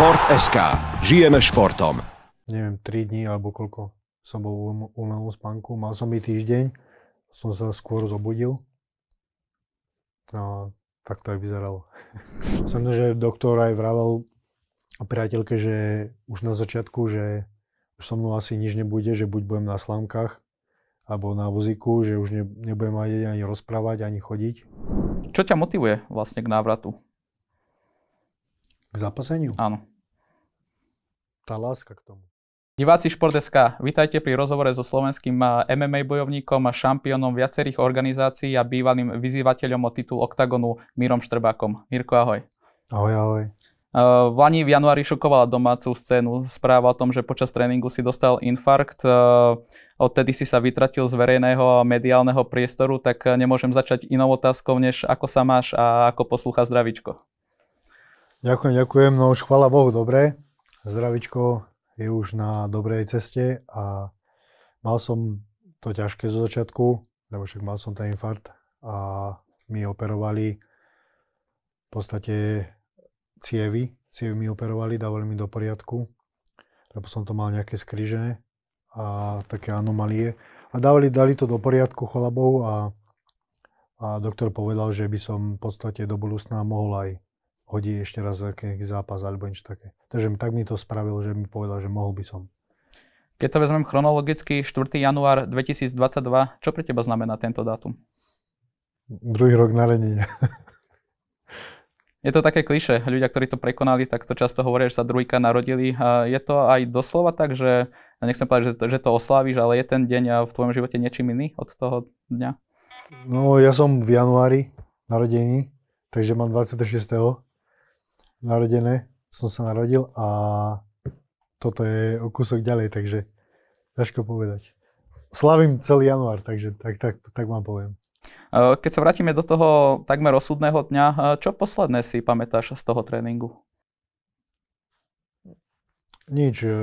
Šport.sk. Žijeme športom. Neviem, 3 dní alebo koľko som bol u mňa spánku. Mal som i týždeň. Som sa skôr zobudil. A no, tak to aj vyzeralo. som to, že doktor aj vravel priateľke, že už na začiatku, že už so mnou asi nič nebude, že buď budem na slámkach, alebo na vozíku, že už ne, nebudem ani rozprávať, ani chodiť. Čo ťa motivuje vlastne k návratu? K zapaseniu? Áno tá láska k tomu. Diváci Šport.sk, vítajte pri rozhovore so slovenským eh, MMA bojovníkom, šampiónom viacerých organizácií a bývalým vyzývateľom o titul OKTAGONu Mírom Štrbákom. Mirko, ahoj. Ahoj, ahoj. Eh, v Lani v januári šokovala domácu scénu správa o tom, že počas tréningu si dostal infarkt. Eh, odtedy si sa vytratil z verejného mediálneho priestoru, tak nemôžem začať inou otázkou, než ako sa máš a ako poslúcha zdravičko. Ďakujem, ďakujem. No už chvala Bohu, dobre zdravičko je už na dobrej ceste a mal som to ťažké zo začiatku, lebo však mal som ten infarkt a mi operovali v podstate cievy, cievy mi operovali, dávali mi do poriadku, lebo som to mal nejaké skrižené a také anomálie. A dávali, dali to do poriadku, chvala a, a doktor povedal, že by som v podstate do budúcna mohol aj hodí ešte raz nejaký zápas alebo niečo také. Takže tak mi to spravil, že mi povedal, že mohol by som. Keď to vezmem chronologicky, 4. január 2022, čo pre teba znamená tento dátum? Druhý rok narodenia. Je to také kliše, ľudia, ktorí to prekonali, tak to často hovoria, že sa druhýka narodili. Je to aj doslova tak, že nechcem povedať, že to, že to oslávíš, ale je ten deň v tvojom živote niečím iný od toho dňa? No, ja som v januári narodení, takže mám 26 narodené, som sa narodil a toto je o kúsok ďalej, takže ťažko povedať. Slavím celý január, takže tak, tak, tak vám poviem. E, keď sa vrátime do toho takmer osudného dňa, e, čo posledné si pamätáš z toho tréningu? Nič. E,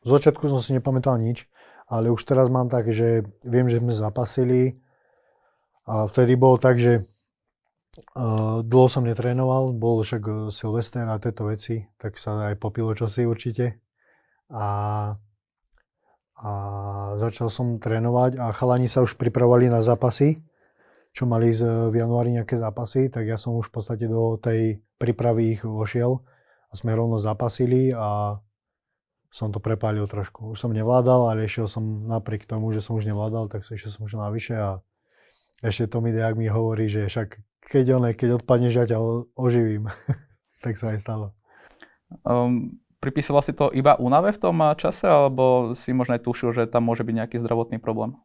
v začiatku som si nepamätal nič, ale už teraz mám tak, že viem, že sme zapasili a vtedy bol tak, že Uh, dlho som netrénoval, bol však e, Silvester a tieto veci, tak sa aj popilo čosi určite. A, a začal som trénovať a chalani sa už pripravovali na zápasy, čo mali z, e, v januári nejaké zápasy, tak ja som už v podstate do tej prípravy ich vošiel a sme rovno zapasili a som to prepálil trošku. Už som nevládal, ale išiel som napriek tomu, že som už nevládal, tak som išiel som už navyše a ešte to mi dejak mi hovorí, že však keď, on, keď odpadne žať a oživím. tak sa aj stalo. Um, pripisoval si to iba únave v tom eh, čase, alebo si možno aj tušil, že tam môže byť nejaký zdravotný problém?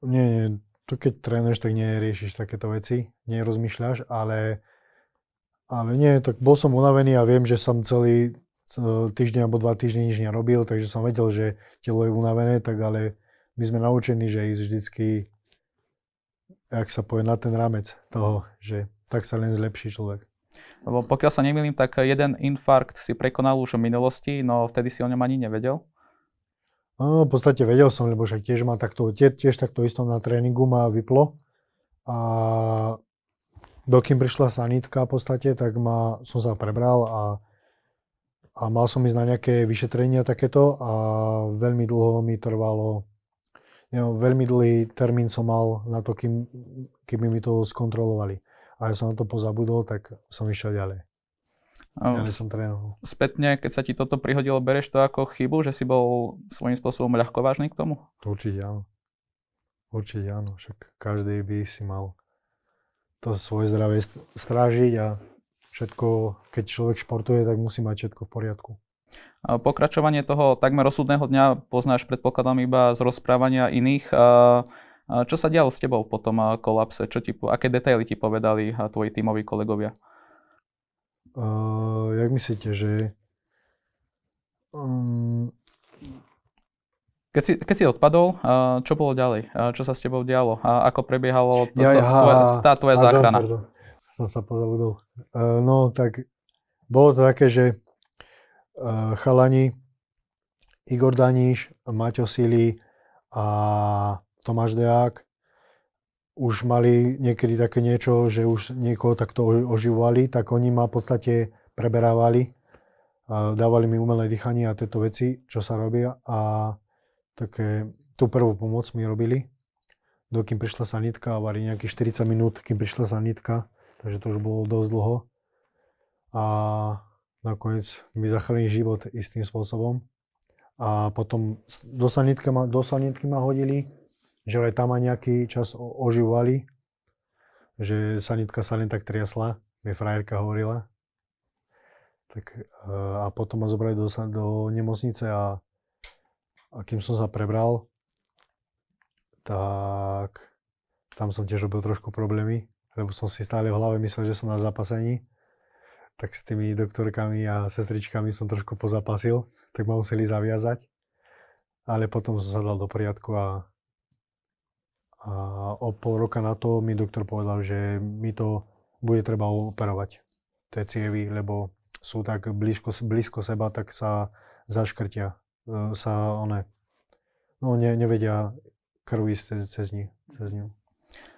Nie, nie. Tu keď trénuješ, tak neriešiš takéto veci, nerozmýšľaš, ale, ale nie, tak bol som unavený a viem, že som celý týždeň alebo dva týždne nič nerobil, takže som vedel, že telo je unavené, tak ale my sme naučení, že ísť vždycky jak sa povie, na ten ramec toho, že tak sa len zlepší človek. Lebo pokiaľ sa nemýlim, tak jeden infarkt si prekonal už v minulosti, no vtedy si o ňom ani nevedel. No, v podstate vedel som, lebo však tiež ma takto, tiež, tiež takto istom na tréningu ma vyplo. A dokým prišla sanitka v podstate, tak ma, som sa prebral a, a mal som ísť na nejaké vyšetrenia takéto a veľmi dlho mi trvalo neviem, veľmi dlhý termín som mal na to, kým, kým mi to skontrolovali. A ja som na to pozabudol, tak som išiel ďalej. Ehm, ja som trénoval. Spätne, keď sa ti toto prihodilo, bereš to ako chybu, že si bol svojím spôsobom ľahkovážny k tomu? Určite áno. Určite áno. Však každý by si mal to svoje zdravie strážiť a všetko, keď človek športuje, tak musí mať všetko v poriadku. Pokračovanie toho takmer osudného dňa poznáš predpokladom iba z rozprávania iných. Čo sa dialo s tebou po tom kolapse? Čo ti, aké detaily ti povedali tvoji tímoví kolegovia? Uh, jak myslíte, že... Um... Keď si, keď si odpadol, čo bolo ďalej? Čo sa s tebou dialo? A ako prebiehalo to, ja, to, tá tvoja záchrana? som sa pozabudol. Uh, no, tak bolo to také, že Eh, chalani, Igor Daníš, Maťo Sili a Tomáš Deák už mali niekedy také niečo, že už niekoho takto oživovali, tak oni ma v podstate preberávali, eh, dávali mi umelé dýchanie a tieto veci, čo sa robia a také, tú prvú pomoc mi robili, dokým prišla sanitka, varí nejakých 40 minút, kým prišla sanitka, takže to už bolo dosť dlho. A nakoniec mi zachránili život istým spôsobom. A potom do sanitky ma, do sanitky ma hodili, že aj tam ma nejaký čas oživovali, že sanitka sa len tak triasla, mi frajerka hovorila. Tak, a potom ma zobrali do, do nemocnice a, a kým som sa prebral, tak tam som tiež robil trošku problémy, lebo som si stále v hlave myslel, že som na zapasení tak s tými doktorkami a sestričkami som trošku pozapasil, tak ma museli zaviazať. Ale potom som sa dal do poriadku a, a o pol roka na to mi doktor povedal, že mi to bude treba operovať. Tie cievy, lebo sú tak blízko, blízko seba, tak sa zaškrtia. E, sa one, no ne, nevedia krv ísť cez, cez, ni, cez ňu.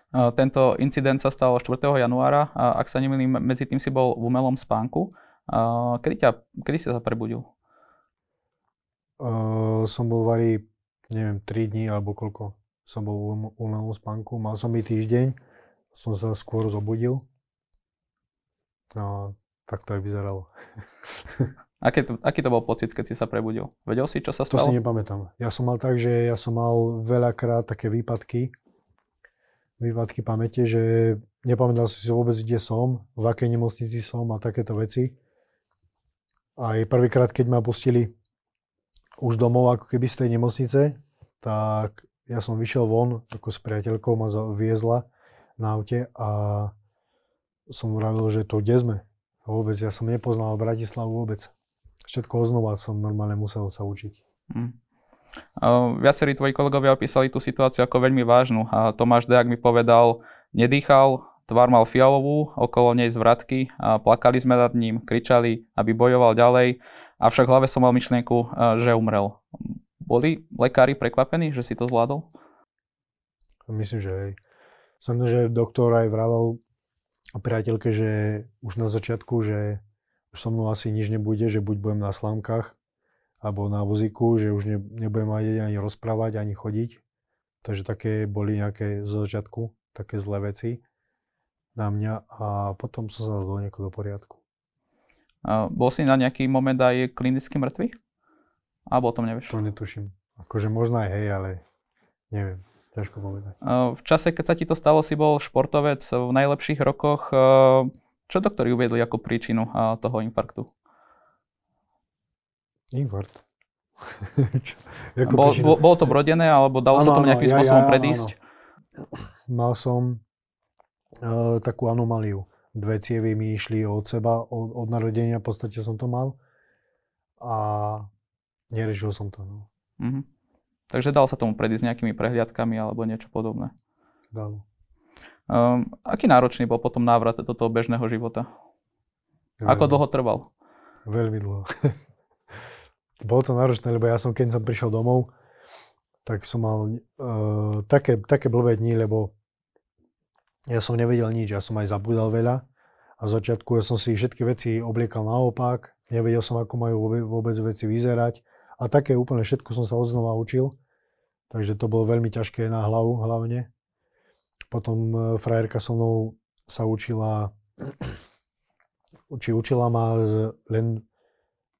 Eh, tento incident sa stal 4. januára a ak sa nemýlim, medzi tým si bol v umelom spánku. Eh, kedy, ťa, kedy si sa prebudil? Uh, som bol v neviem, 3 dní alebo koľko. Som bol v um, umelom spánku, mal som i týždeň, som sa skôr zobudil. No, tak to aj vyzeralo. Aké to, aký to bol pocit, keď si sa prebudil? Vedel si, čo sa stalo? To si nepamätám. Ja som mal tak, že ja som mal veľakrát také výpadky, výpadky pamäte, že nepamätal si si vôbec, kde som, v akej nemocnici som a takéto veci. Aj prvýkrát, keď ma pustili už domov, ako keby z tej nemocnice, tak ja som vyšiel von, ako s priateľkou ma viezla na aute a som vravil, že to kde sme. Vôbec, ja som nepoznal Bratislavu vôbec. Všetko znova som normálne musel sa učiť. Mm. Viacerí tvoji kolegovia opísali tú situáciu ako veľmi vážnu. A Tomáš Deák mi povedal, nedýchal, tvár mal fialovú, okolo nej zvratky, a plakali sme nad ním, kričali, aby bojoval ďalej, avšak v hlave som mal myšlienku, e, že umrel. Boli lekári prekvapení, že si to zvládol? Myslím, že hej. Samozrejme, že doktor aj vravel priateľke, že už na začiatku, že už so mnou asi nič nebude, že buď budem na slámkach, alebo na vozíku, že už ne, nebudem ani rozprávať, ani chodiť. Takže také boli nejaké z začiatku, také zlé veci na mňa a potom som sa dal nejako do poriadku. A bol si na nejaký moment aj klinicky mŕtvy? Alebo o tom nevieš? To netuším. Akože možno aj hej, ale neviem. Ťažko povedať. V čase, keď sa ti to stalo, si bol športovec v najlepších rokoch. Čo doktori uviedli ako príčinu toho infarktu? Infarkt. bol, bol, bolo to vrodené, alebo dalo ano, sa tomu nejakým ano, spôsobom ja, ja, predísť? Ano. Mal som e, takú anomáliu. Dve cievy mi išli od seba, od, od narodenia v podstate som to mal a nerežil som to. No. Mm-hmm. Takže dal sa tomu predísť nejakými prehliadkami alebo niečo podobné? Dalo. Um, ehm, aký náročný bol potom návrat do toho bežného života? Veľmi. Ako dlho trval? Veľmi dlho. Bolo to náročné, lebo ja som, keď som prišiel domov, tak som mal uh, také, také blbé dni, lebo ja som nevedel nič, ja som aj zabudal veľa. A v začiatku ja som si všetky veci obliekal naopak, nevedel som, ako majú vôbec veci vyzerať. A také úplne všetko som sa odznova učil. Takže to bolo veľmi ťažké na hlavu hlavne. Potom e, frajerka so mnou sa učila, či učila ma len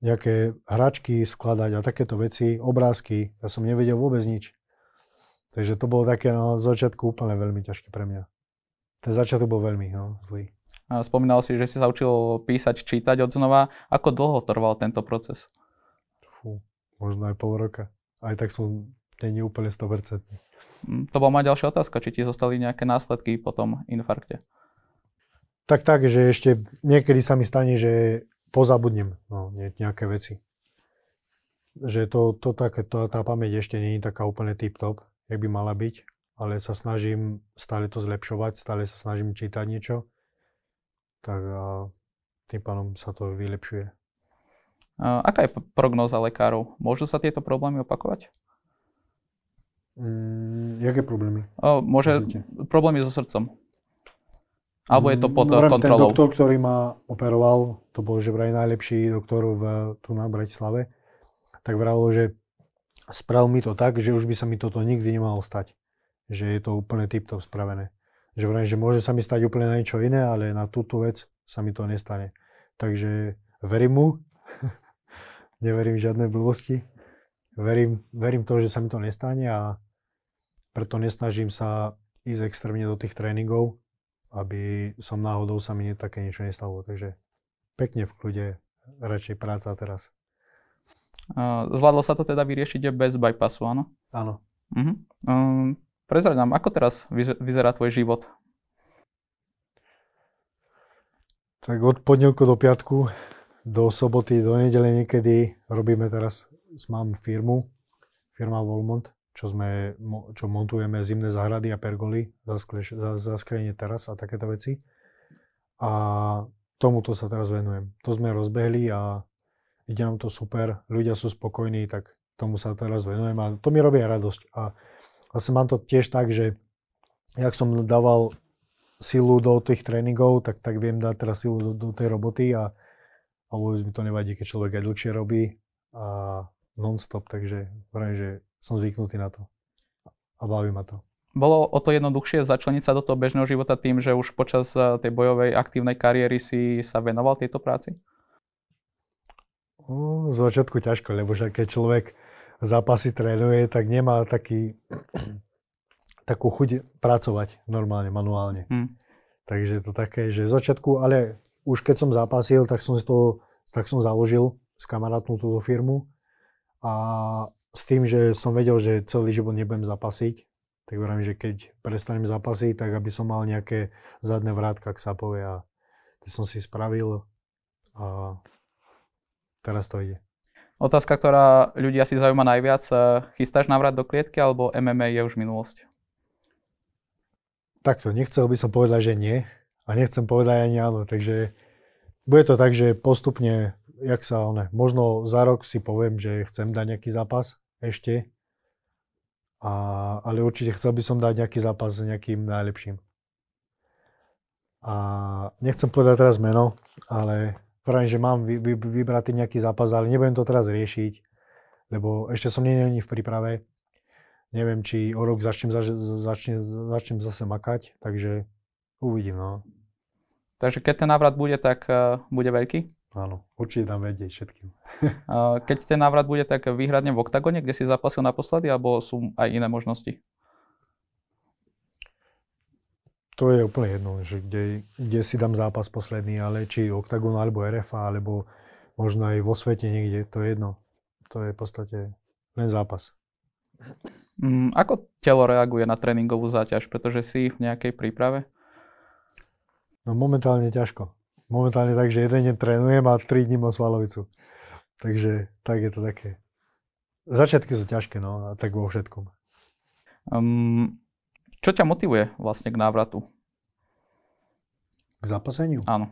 nejaké hračky skladať a takéto veci, obrázky. Ja som nevedel vôbec nič. Takže to bolo také no, z začiatku úplne veľmi ťažké pre mňa. Ten začiatok bol veľmi no, zlý. A spomínal si, že si sa učil písať, čítať od znova. Ako dlho trval tento proces? Fú, možno aj pol roka. Aj tak som není úplne 100%. Mm, to bola moja ďalšia otázka, či ti zostali nejaké následky po tom infarkte. Tak tak, že ešte niekedy sa mi stane, že pozabudnem no, nejaké veci. Že to, to tak, to, tá pamäť ešte nie je taká úplne tip-top, jak by mala byť, ale sa snažím stále to zlepšovať, stále sa snažím čítať niečo, tak a tým pánom sa to vylepšuje. A aká je prognóza lekárov? Môžu sa tieto problémy opakovať? Mm, jaké problémy? O, môže, problémy so srdcom. Alebo je to pod no, kontrolou? Ten doktor, ktorý ma operoval, to bol že vraj najlepší doktor v, tu na Bratislave, tak vravil, že spravil mi to tak, že už by sa mi toto nikdy nemalo stať. Že je to úplne tip-top spravené. Že vraj, že môže sa mi stať úplne na niečo iné, ale na túto vec sa mi to nestane. Takže verím mu, neverím žiadne blbosti, verím, verím to, že sa mi to nestane a preto nesnažím sa ísť extrémne do tých tréningov, aby som náhodou sa mi také niečo nestalo. Takže pekne v kľude, radšej práca teraz. zvládlo sa to teda vyriešiť bez bypassu, áno? Áno. Uh-huh. Mhm. Um, Prezraď nám, ako teraz vyzerá tvoj život? Tak od pondelku do piatku, do soboty, do nedele niekedy robíme teraz, mám firmu, firma Volmont, čo, sme, čo montujeme zimné záhrady a pergoly, zaskrenie teraz a takéto veci. A tomuto sa teraz venujem. To sme rozbehli a ide nám to super, ľudia sú spokojní, tak tomu sa teraz venujem a to mi robí radosť. A vlastne mám to tiež tak, že jak som dával silu do tých tréningov, tak, tak viem dať teraz silu do, do tej roboty a, a vôbec mi to nevadí, keď človek aj dlhšie robí a non-stop, takže vrajím, že som zvyknutý na to a baví ma to. Bolo o to jednoduchšie začleniť sa do toho bežného života tým, že už počas eh, tej bojovej aktívnej kariéry si sa venoval tejto práci? Z začiatku ťažko, lebo že keď človek zápasy trénuje, tak nemá taký, takú chuť pracovať normálne, manuálne. Hmm. Takže to také, že v začiatku, ale už keď som zápasil, tak som, to, tak som založil s kamarátnou túto firmu a s tým, že som vedel, že celý život nebudem zapasiť, tak verím, že keď prestanem zapasiť, tak aby som mal nejaké zadné vrátka, k sa povie. A to som si spravil a teraz to ide. Otázka, ktorá ľudia si zaujíma najviac. E, chystáš návrat do klietky alebo MMA je už minulosť? Takto, nechcel by som povedať, že nie a nechcem povedať ani áno, takže bude to tak, že postupne, jak sa one, možno za rok si poviem, že chcem dať nejaký zápas, ešte. A, ale určite chcel by som dať nejaký zápas s nejakým najlepším. A nechcem povedať teraz meno, ale vrajím, že mám vy, vy, vybrať nejaký zápas, ale nebudem to teraz riešiť, lebo ešte som nie ani v príprave. Neviem, či o rok začnem, začnem, začnem zase makať, takže uvidím. No. Takže keď ten návrat bude, tak uh, bude veľký? Áno, určite dám vedieť všetkým. Keď ten návrat bude, tak výhradne v oktagone, kde si zapasil naposledy, alebo sú aj iné možnosti? To je úplne jedno, že kde, kde si dám zápas posledný, ale či oktagon alebo RFA, alebo možno aj vo svete niekde, to je jedno. To je v podstate len zápas. Mm, ako telo reaguje na tréningovú záťaž, pretože si v nejakej príprave? No momentálne ťažko momentálne tak, že jeden deň trénujem a tri dní mám svalovicu. Takže tak je to také. Začiatky sú ťažké, no a tak vo všetkom. Um, čo ťa motivuje vlastne k návratu? K zápaseniu? Áno.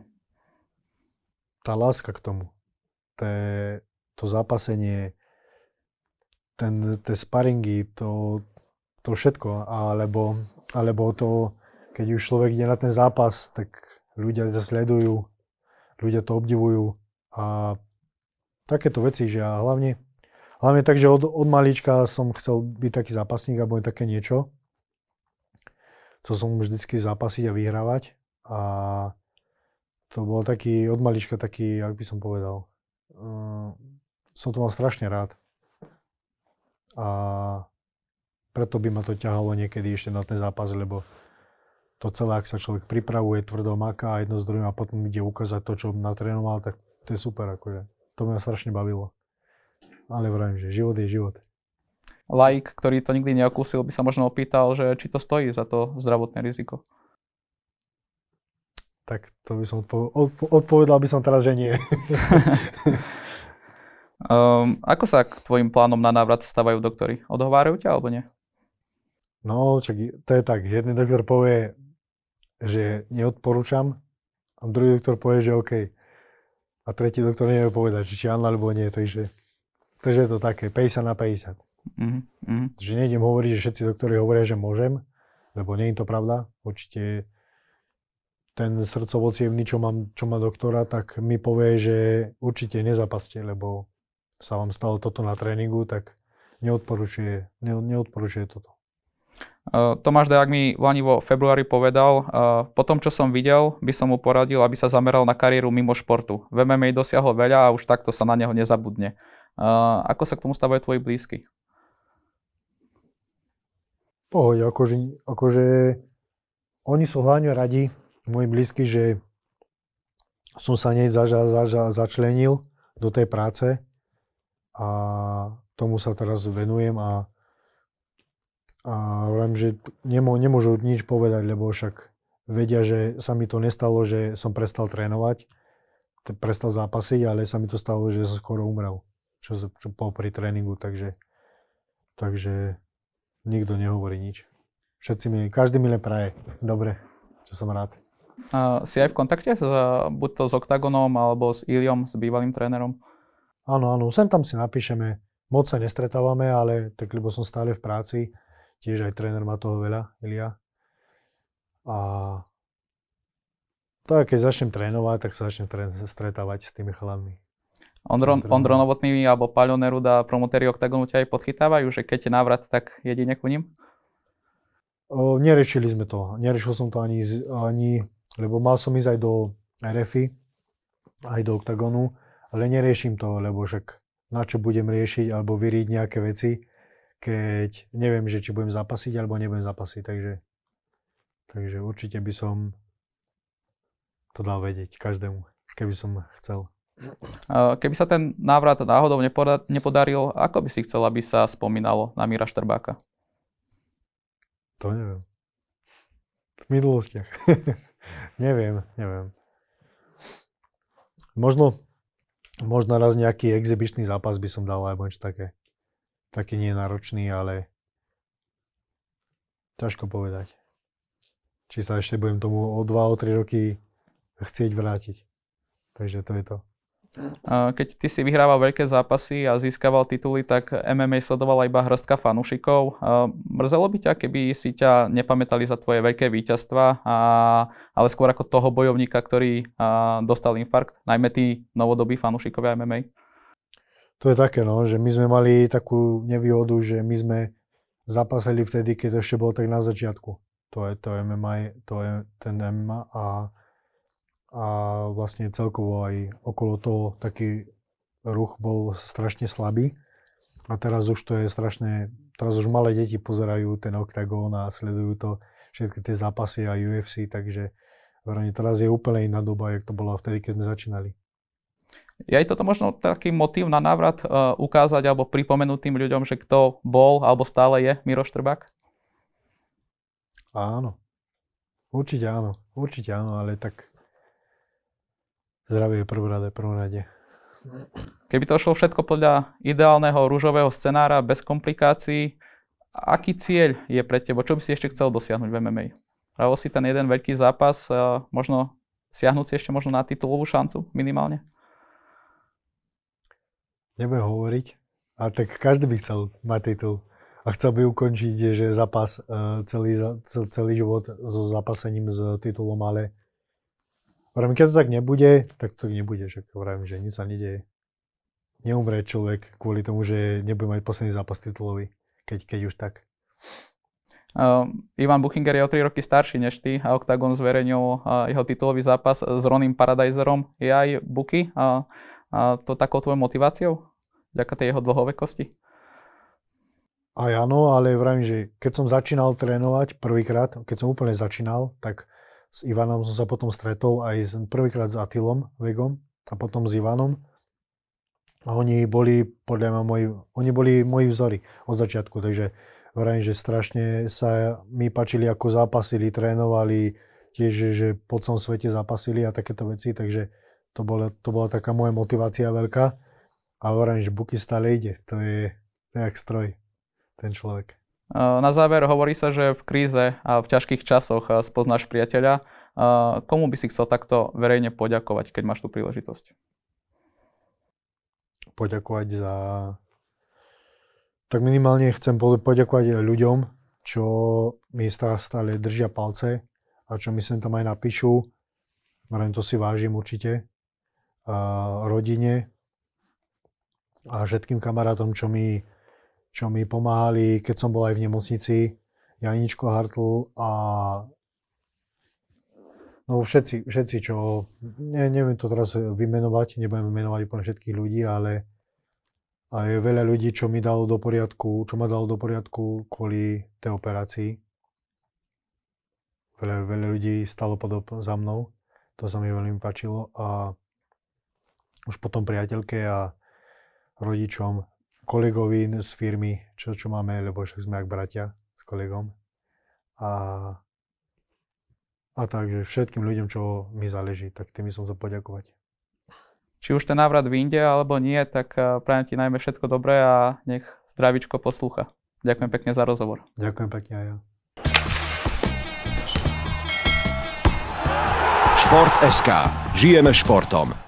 Tá láska k tomu. Té, to zápasenie, ten, tie sparingy, to, to všetko. Alebo, alebo to, keď už človek ide na ten zápas, tak ľudia to sledujú, ľudia to obdivujú a takéto veci, že a hlavne, hlavne tak, že od, od malička som chcel byť taký zápasník alebo také niečo. co som vždycky zápasiť a vyhrávať a to bol taký od malička taký, ak by som povedal, uh, som to mal strašne rád. A preto by ma to ťahalo niekedy ešte na ten zápas, lebo to celé, ak sa človek pripravuje, tvrdo maká a jedno s druhým a potom ide ukázať to, čo natrénoval, tak to je super. Akože. To mňa strašne bavilo. Ale vravím, že život je život. Like, ktorý to nikdy neokúsil, by sa možno opýtal, že či to stojí za to zdravotné riziko. Tak to by som odpo- odpo- odpovedal by som teraz, že nie. um, ako sa k tvojim plánom na návrat stavajú doktory? Odhovárajú ťa alebo nie? No, čak to je tak, že jeden doktor povie, že neodporúčam a druhý doktor povie, že OK. A tretí doktor nevie povedať, či áno alebo nie. Takže, takže je to také 50 na 50. Mm-hmm. Mhm. Takže nejdem hovoriť, že všetci doktori hovoria, že môžem, lebo nie je to pravda. Určite ten srdcovo čo, mám, čo má doktora, tak mi povie, že určite nezapaste, lebo sa vám stalo toto na tréningu, tak neodporúčuje, ne, neodporúčuje toto. Eh, Tomáš Dajak mi v vo februári povedal, eh, po tom, čo som videl, by som mu poradil, aby sa zameral na kariéru mimo športu. V MMA dosiahol veľa a už takto sa na neho nezabudne. Eh, ako sa k tomu stavajú tvoji blízky? Pohoď, akože, akože oni sú hlavne radi, môj blízky, že som sa nej zaža, zaža, začlenil do tej práce a tomu sa teraz venujem a a hovorím, že nemô, nemôžu nič povedať, lebo však vedia, že sa mi to nestalo, že som prestal trénovať, prestal zápasiť, ale sa mi to stalo, že som skoro umrel čo, čo pri tréningu, takže, takže nikto nehovorí nič. Všetci mi, každý mi len praje. Dobre, čo som rád. A si aj v kontakte s, buď to s Octagonom alebo s Iliom, s bývalým trénerom? Áno, áno, sem tam si napíšeme. Moc sa nestretávame, ale tak lebo som stále v práci, Tiež aj tréner má toho veľa, Ilia. A tak, keď začnem trénovať, tak sa začnem trén- stretávať s tými chalanmi. Ondro, Ondro Novotný alebo Paľo Neruda, promotéri Octagonu ťa aj podchytávajú, že keď je návrat, tak jedine ku ním? O, nerešili sme to. Nerešil som to ani, ani, lebo mal som ísť aj do RFI, aj do Octagonu, ale neriešim to, lebo však na čo budem riešiť alebo vyriť nejaké veci, keď neviem, že či budem zapasiť alebo nebudem zapasiť. Takže, takže určite by som to dal vedieť každému, keby som chcel. Keby sa ten návrat náhodou nepodaril, ako by si chcel, aby sa spomínalo na Míra Štrbáka? To neviem. V minulostiach. neviem, neviem. Možno, možno raz nejaký exibičný zápas by som dal, alebo niečo také taký nenáročný, ale ťažko povedať. Či sa ešte budem tomu o 2, o 3 roky chcieť vrátiť. Takže to je to. Keď ty si vyhrával veľké zápasy a získaval tituly, tak MMA sledovala iba hrstka fanúšikov. Mrzelo by ťa, keby si ťa nepamätali za tvoje veľké víťazstva, a, ale skôr ako toho bojovníka, ktorý dostal infarkt, najmä tí novodobí fanúšikovia MMA? To je také, no, že my sme mali takú nevýhodu, že my sme zapasili vtedy, keď to ešte bolo tak na začiatku. To je, to MMA, to je ten MMA a, a vlastne celkovo aj okolo toho taký ruch bol strašne slabý. A teraz už to je strašne, teraz už malé deti pozerajú ten oktagón a sledujú to, všetky tie zápasy a UFC, takže teraz je úplne iná doba, jak to bolo vtedy, keď sme začínali. Je aj toto možno taký motív na návrat uh, ukázať alebo pripomenúť tým ľuďom, že kto bol alebo stále je Miro Štrbák? Áno. Určite áno. Určite áno, ale tak zdravie je prvorade, prvorade. Keby to šlo všetko podľa ideálneho rúžového scenára, bez komplikácií, aký cieľ je pre teba? Čo by si ešte chcel dosiahnuť v MMA? Pravo si ten jeden veľký zápas, e, možno siahnuť si ešte možno na titulovú šancu minimálne? nebudem hovoriť. A tak každý by chcel mať titul. A chcel by ukončiť, že zápas e, celý, celý život so zápasením s titulom, ale Vrajím, keď to tak nebude, tak to tak nebude. Že vrajím, že nič sa nedieje. Neumrie človek kvôli tomu, že nebude mať posledný zápas titulový, keď, keď už tak. Uh, Ivan Buchinger je o 3 roky starší než ty a Octagon zverejnil uh, jeho titulový zápas s Ronim Paradiserom. Je aj Buky. Uh, to takou tvojou motiváciou? Vďaka tej jeho dlhovekosti? Aj áno, ale vravím, že keď som začínal trénovať prvýkrát, keď som úplne začínal, tak s Ivanom som sa potom stretol aj prvýkrát s Atilom Vegom a potom s Ivanom. A oni boli podľa mňa moji, oni boli moji vzory od začiatku, takže vravím, že strašne sa mi páčili, ako zápasili, trénovali, tiež, že po celom svete zápasili a takéto veci, takže to bola, to bola taká moja motivácia veľká. A hovorím, že Buky stále ide. To je, nejak stroj, ten človek. Na záver hovorí sa, že v kríze a v ťažkých časoch spoznáš priateľa. Komu by si chcel takto verejne poďakovať, keď máš tú príležitosť? Poďakovať za... Tak minimálne chcem poďakovať ľuďom, čo mi stále držia palce a čo sem tam aj napíšu. Vrem to si vážim určite rodine a všetkým kamarátom, čo mi, čo mi pomáhali, keď som bol aj v nemocnici, Janičko Hartl a no všetci, všetci čo, ne, neviem to teraz vymenovať, nebudem vymenovať úplne všetkých ľudí, ale a je veľa ľudí, čo mi dalo do poriadku, čo ma dalo do poriadku kvôli tej operácii. Veľa, veľa ľudí stalo pod, za mnou, to sa mi veľmi páčilo a už potom priateľke a rodičom, kolegovi z firmy, čo, čo máme, lebo však sme ako bratia s kolegom. A, a takže všetkým ľuďom, čo mi záleží, tak tým som sa poďakovať. Či už ten návrat vyjde alebo nie, tak eh, prajem ti najmä všetko dobré a nech zdravičko poslucha. Ďakujem pekne za rozhovor. Ďakujem pekne aj ja. SK. Žijeme športom.